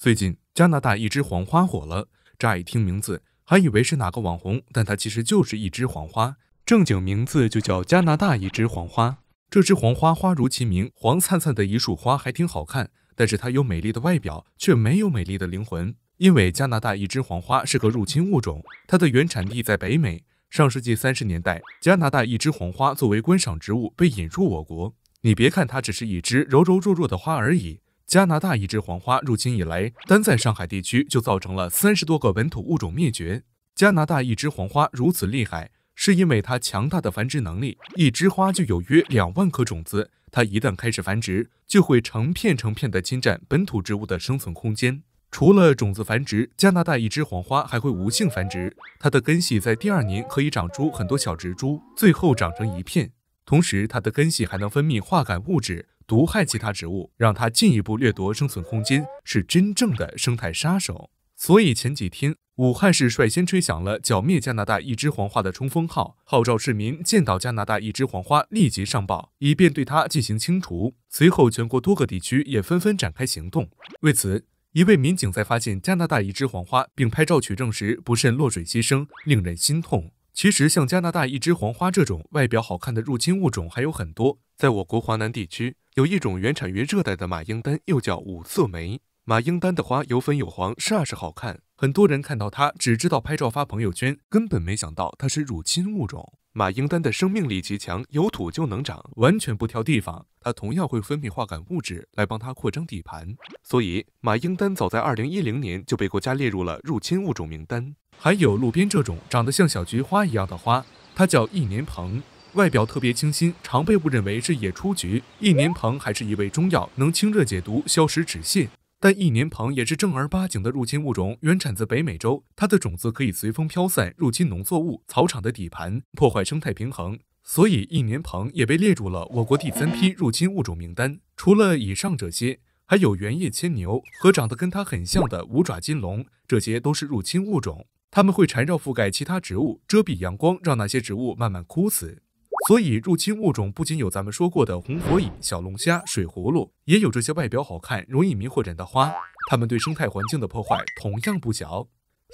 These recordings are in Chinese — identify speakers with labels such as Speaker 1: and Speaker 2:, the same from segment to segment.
Speaker 1: 最近，加拿大一枝黄花火了。乍一听名字，还以为是哪个网红，但它其实就是一枝黄花，正经名字就叫加拿大一枝黄花。这枝黄花花如其名，黄灿灿的一束花还挺好看。但是它有美丽的外表，却没有美丽的灵魂，因为加拿大一枝黄花是个入侵物种。它的原产地在北美。上世纪三十年代，加拿大一枝黄花作为观赏植物被引入我国。你别看它只是一枝柔柔弱弱的花而已。加拿大一枝黄花入侵以来，单在上海地区就造成了三十多个本土物种灭绝。加拿大一枝黄花如此厉害，是因为它强大的繁殖能力，一枝花就有约两万颗种子。它一旦开始繁殖，就会成片成片的侵占本土植物的生存空间。除了种子繁殖，加拿大一枝黄花还会无性繁殖，它的根系在第二年可以长出很多小植株，最后长成一片。同时，它的根系还能分泌化感物质。毒害其他植物，让它进一步掠夺生存空间，是真正的生态杀手。所以前几天，武汉市率先吹响了剿灭加拿大一枝黄花的冲锋号，号召市民见到加拿大一枝黄花立即上报，以便对它进行清除。随后，全国多个地区也纷纷展开行动。为此，一位民警在发现加拿大一枝黄花并拍照取证时，不慎落水牺牲，令人心痛。其实，像加拿大一枝黄花这种外表好看的入侵物种还有很多，在我国华南地区。有一种原产于热带的马缨丹，又叫五色梅。马缨丹的花有粉有黄，煞是好看。很多人看到它，只知道拍照发朋友圈，根本没想到它是入侵物种。马缨丹的生命力极强，有土就能长，完全不挑地方。它同样会分泌化感物质来帮它扩张地盘，所以马缨丹早在2010年就被国家列入了入侵物种名单。还有路边这种长得像小菊花一样的花，它叫一年蓬。外表特别清新，常被误认为是野雏菊。一年蓬还是一味中药，能清热解毒、消食止泻。但一年蓬也是正儿八经的入侵物种，原产自北美洲，它的种子可以随风飘散，入侵农作物、草场的底盘，破坏生态平衡。所以一年蓬也被列入了我国第三批入侵物种名单。除了以上这些，还有圆叶牵牛和长得跟它很像的五爪金龙，这些都是入侵物种。它们会缠绕覆盖其他植物，遮蔽阳光，让那些植物慢慢枯死。所以，入侵物种不仅有咱们说过的红火蚁、小龙虾、水葫芦，也有这些外表好看、容易迷惑人的花。它们对生态环境的破坏同样不小。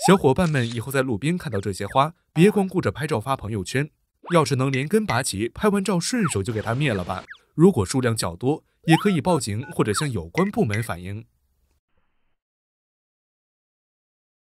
Speaker 1: 小伙伴们，以后在路边看到这些花，别光顾着拍照发朋友圈，要是能连根拔起，拍完照顺手就给它灭了吧。如果数量较多，也可以报警或者向有关部门反映。